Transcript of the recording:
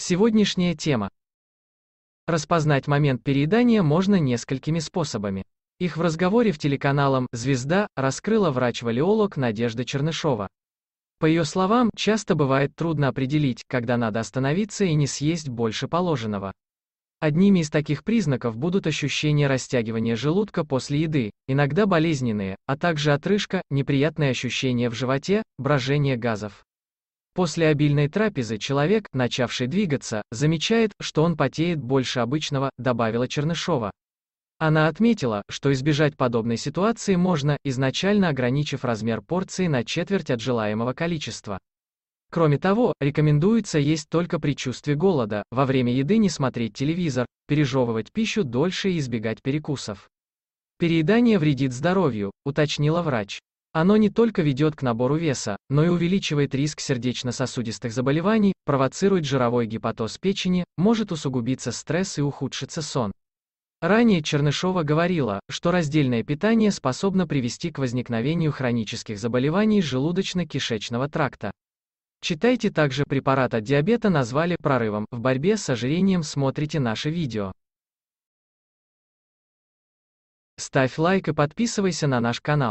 Сегодняшняя тема. Распознать момент переедания можно несколькими способами. Их в разговоре в телеканалом «Звезда» раскрыла врач-валиолог Надежда Чернышова. По ее словам, часто бывает трудно определить, когда надо остановиться и не съесть больше положенного. Одними из таких признаков будут ощущения растягивания желудка после еды, иногда болезненные, а также отрыжка, неприятные ощущения в животе, брожение газов. После обильной трапезы человек, начавший двигаться, замечает, что он потеет больше обычного, добавила Чернышова. Она отметила, что избежать подобной ситуации можно, изначально ограничив размер порции на четверть от желаемого количества. Кроме того, рекомендуется есть только при чувстве голода, во время еды не смотреть телевизор, пережевывать пищу дольше и избегать перекусов. Переедание вредит здоровью, уточнила врач. Оно не только ведет к набору веса, но и увеличивает риск сердечно-сосудистых заболеваний, провоцирует жировой гепатоз печени, может усугубиться стресс и ухудшится сон. Ранее Чернышова говорила, что раздельное питание способно привести к возникновению хронических заболеваний желудочно-кишечного тракта. Читайте также препарат от диабета назвали прорывом в борьбе с ожирением смотрите наше видео. Ставь лайк и подписывайся на наш канал.